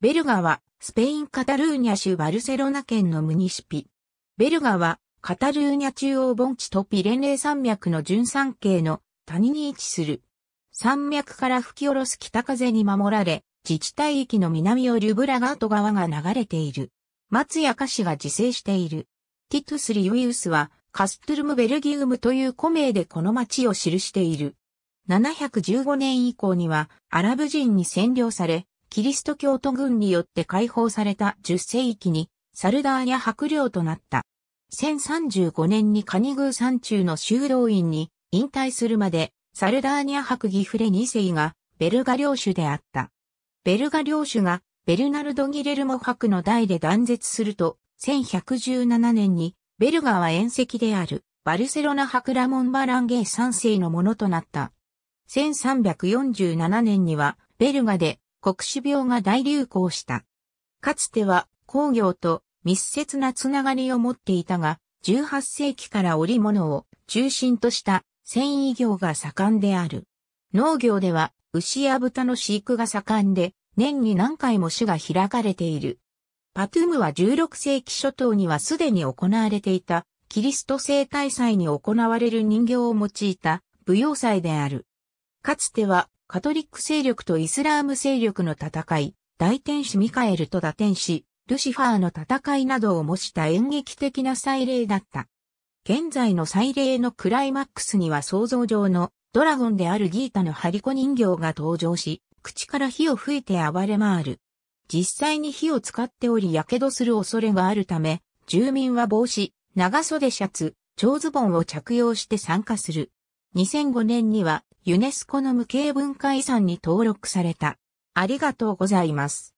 ベルガは、スペイン・カタルーニャ州バルセロナ県のムニシピ。ベルガは、カタルーニャ中央盆地とピレネー山脈の純山系の谷に位置する。山脈から吹き下ろす北風に守られ、自治体域の南をリュブラガート川が流れている。松や菓子が自生している。ティトゥス・リウイウスは、カストルム・ベルギウムという古名でこの町を記している。715年以降には、アラブ人に占領され、キリスト教徒軍によって解放された10世紀にサルダーニャ白領となった。1035年にカニグー山中の修道院に引退するまでサルダーニャ白ギフレ2世がベルガ領主であった。ベルガ領主がベルナルド・ギレルモ白の代で断絶すると、1117年にベルガは遠石であるバルセロナ博ラモン・バランゲイ3世のものとなった。1347年にはベルガで国主病が大流行した。かつては工業と密接なつながりを持っていたが、18世紀から織物を中心とした繊維業が盛んである。農業では牛や豚の飼育が盛んで、年に何回も種が開かれている。パトゥムは16世紀初頭にはすでに行われていたキリスト生態祭に行われる人形を用いた舞踊祭である。かつてはカトリック勢力とイスラーム勢力の戦い、大天使ミカエルと打天使、ルシファーの戦いなどを模した演劇的な祭礼だった。現在の祭礼のクライマックスには想像上のドラゴンであるギータのハリコ人形が登場し、口から火を吹いて暴れ回る。実際に火を使っており火傷する恐れがあるため、住民は帽子、長袖シャツ、長ズボンを着用して参加する。2005年にはユネスコの無形文化遺産に登録された。ありがとうございます。